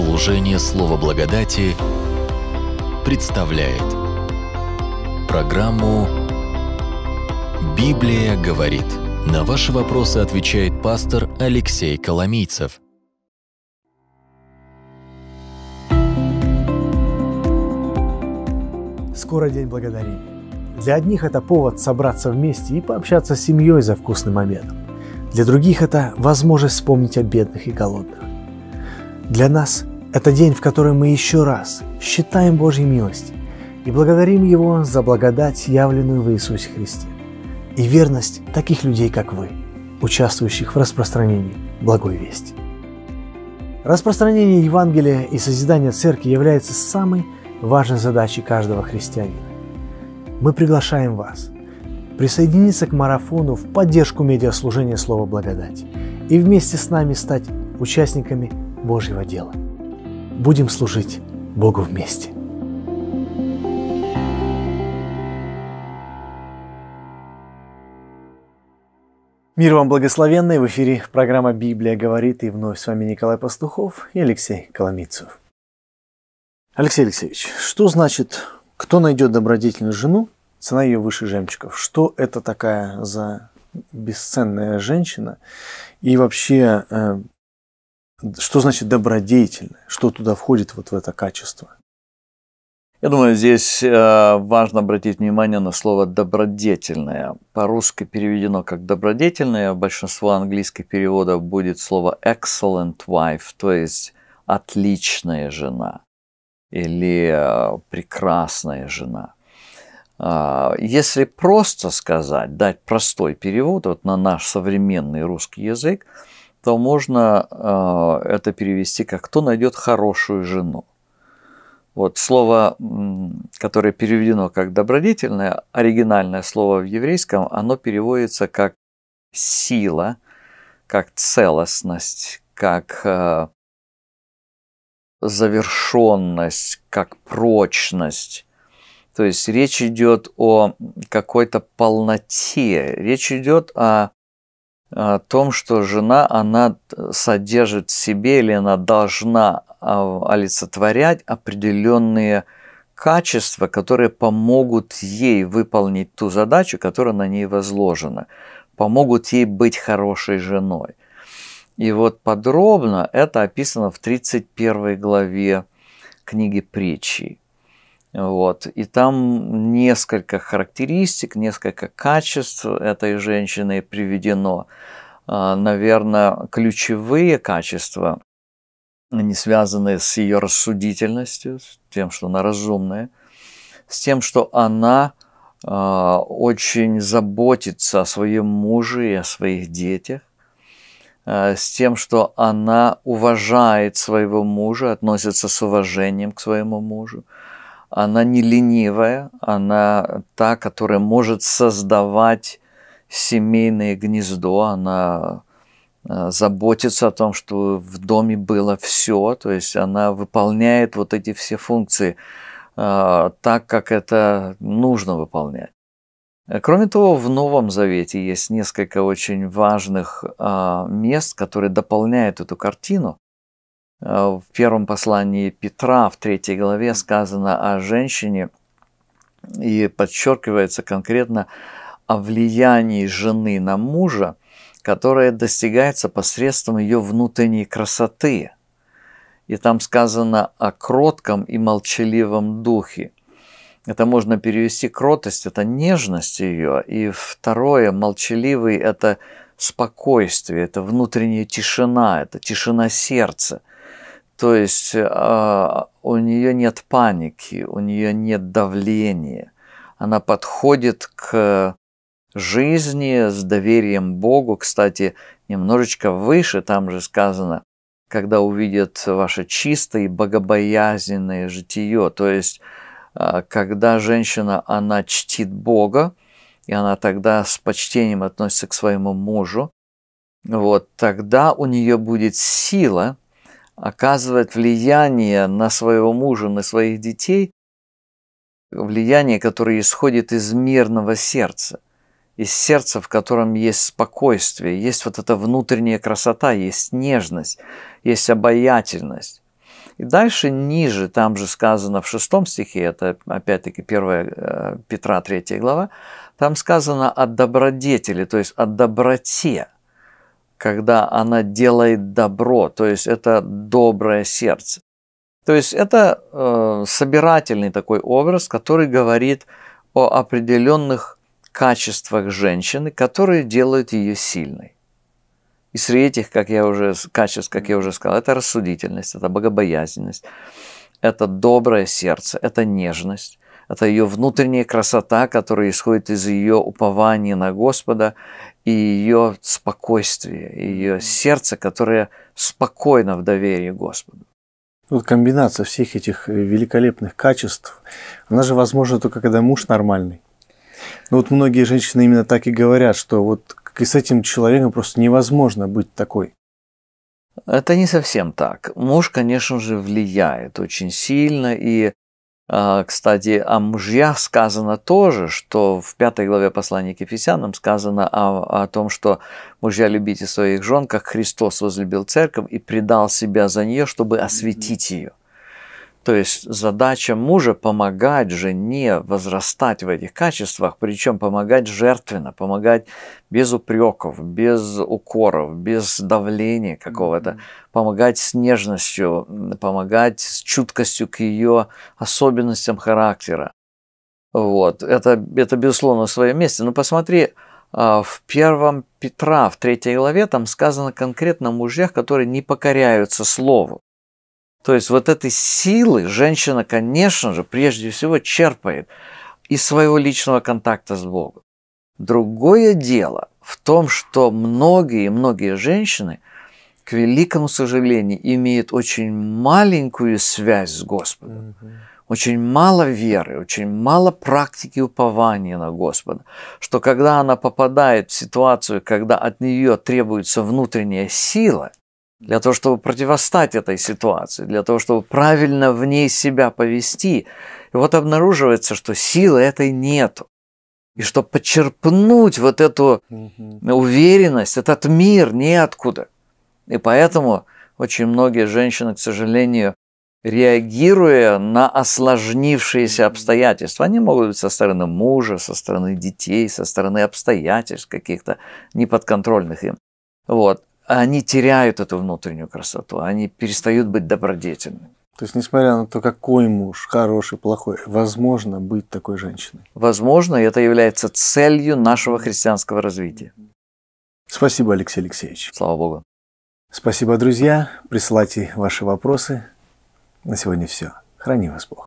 Служение Слова Благодати представляет программу «Библия говорит». На ваши вопросы отвечает пастор Алексей Коломийцев. Скоро День Благодарения. Для одних это повод собраться вместе и пообщаться с семьей за вкусным обедом. Для других это возможность вспомнить о бедных и голодных. Для нас это день, в который мы еще раз считаем Божью милость и благодарим Его за благодать, явленную в Иисусе Христе, и верность таких людей, как вы, участвующих в распространении благой вести. Распространение Евангелия и созидание церкви является самой важной задачей каждого христианина. Мы приглашаем вас присоединиться к марафону в поддержку медиаслужения Слова Благодать и вместе с нами стать участниками Божьего дела будем служить Богу вместе. Мир вам благословенный! В эфире программа «Библия говорит» и вновь с вами Николай Пастухов и Алексей Коломицев. Алексей Алексеевич, что значит «Кто найдет добродетельную жену, цена ее выше жемчугов»? Что это такая за бесценная женщина? И вообще, э, что значит добродетельное? Что туда входит вот в это качество? Я думаю, здесь э, важно обратить внимание на слово «добродетельное». По-русски переведено как «добродетельное», большинство английских переводов будет слово «excellent wife», то есть «отличная жена» или э, «прекрасная жена». Э, если просто сказать, дать простой перевод вот на наш современный русский язык – то можно э, это перевести как «кто найдет хорошую жену». Вот слово, которое переведено как добродетельное, оригинальное слово в еврейском, оно переводится как сила, как целостность, как э, завершенность, как прочность. То есть речь идет о какой-то полноте, речь идет о о том, что жена, она содержит в себе или она должна а, олицетворять определенные качества, которые помогут ей выполнить ту задачу, которая на ней возложена, помогут ей быть хорошей женой. И вот подробно это описано в 31 главе книги притчи. Вот. И там несколько характеристик, несколько качеств этой женщины приведено. А, Наверное, ключевые качества, они связаны с ее рассудительностью, с тем, что она разумная, с тем, что она а, очень заботится о своем муже и о своих детях, а, с тем, что она уважает своего мужа, относится с уважением к своему мужу, она не ленивая, она та, которая может создавать семейное гнездо, она э, заботится о том, что в доме было все, то есть она выполняет вот эти все функции э, так, как это нужно выполнять. Э, кроме того, в Новом Завете есть несколько очень важных а, мест, которые дополняют эту картину. Э, в первом послании Петра, в третьей главе, сказано о женщине и подчеркивается конкретно о влиянии жены на мужа, которое достигается посредством ее внутренней красоты. И там сказано о кротком и молчаливом духе. Это можно перевести кротость, это нежность ее. И второе, молчаливый – это спокойствие, это внутренняя тишина, это тишина сердца – то есть а, у нее нет паники, у нее нет давления. Она подходит к жизни с доверием Богу. Кстати, немножечко выше там же сказано, когда увидят ваше чистое и богобоязненное житие. То есть, а, когда женщина, она чтит Бога, и она тогда с почтением относится к своему мужу, вот, тогда у нее будет сила – оказывать влияние на своего мужа, на своих детей, влияние, которое исходит из мирного сердца, из сердца, в котором есть спокойствие, есть вот эта внутренняя красота, есть нежность, есть обаятельность. И дальше ниже, там же сказано в шестом стихе, это опять-таки 1 э, Петра 3 глава, там сказано о добродетели, то есть о доброте – когда она делает добро, то есть это доброе сердце. То есть это э, собирательный такой образ, который говорит о определенных качествах женщины, которые делают ее сильной. И среди этих, как я уже, качеств, как я уже сказал, это рассудительность, это богобоязненность, это доброе сердце, это нежность, это ее внутренняя красота, которая исходит из ее упования на Господа, и ее спокойствие, ее сердце, которое спокойно в доверии Господу. Вот комбинация всех этих э, великолепных качеств, она же возможна только когда муж нормальный. Но ну, вот многие женщины именно так и говорят, что вот и с этим человеком просто невозможно быть такой. Это не совсем так. Муж, конечно же, влияет очень сильно, и а, кстати, о мужьях сказано тоже, что в пятой главе послания к Ефесянам сказано о, о том, что мужья любите своих жен, как Христос возлюбил церковь и предал себя за нее, чтобы осветить ее. То есть задача мужа помогать жене возрастать в этих качествах, причем помогать жертвенно, помогать без упреков, без укоров, без давления какого-то, помогать с нежностью, помогать с чуткостью к ее особенностям характера. Вот. Это, это безусловно, в своем месте. Но посмотри, а, в первом Петра, в третьей главе, там сказано конкретно о мужьях, которые не покоряются слову. То есть вот этой силы женщина, конечно же, прежде всего черпает из своего личного контакта с Богом. Другое дело в том, что многие-многие женщины, к великому сожалению, имеют очень маленькую связь с Господом. Очень мало веры, очень мало практики упования на Господа. Что когда она попадает в ситуацию, когда от нее требуется внутренняя сила – для того, чтобы противостать этой ситуации, для того, чтобы правильно в ней себя повести. И вот обнаруживается, что силы этой нету, И что подчерпнуть вот эту уверенность, этот мир неоткуда. И поэтому очень многие женщины, к сожалению, реагируя на осложнившиеся обстоятельства. Они могут быть со стороны мужа, со стороны детей, со стороны обстоятельств каких-то неподконтрольных им. Вот они теряют эту внутреннюю красоту, они перестают быть добродетельными. То есть, несмотря на то, какой муж, хороший, плохой, возможно быть такой женщиной. Возможно, и это является целью нашего христианского развития. Спасибо, Алексей Алексеевич. Слава Богу. Спасибо, друзья. Присылайте ваши вопросы. На сегодня все. Храни вас Бог.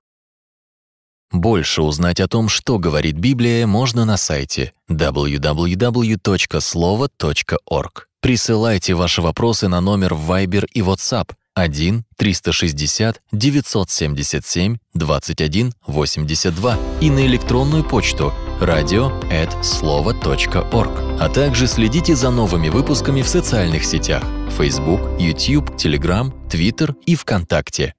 Больше узнать о том, что говорит Библия, можно на сайте www.slovo.org. Присылайте ваши вопросы на номер в Viber и WhatsApp 1 360 977 21 82 и на электронную почту радио слово.орг. А также следите за новыми выпусками в социальных сетях Facebook, YouTube, Telegram, Twitter и ВКонтакте.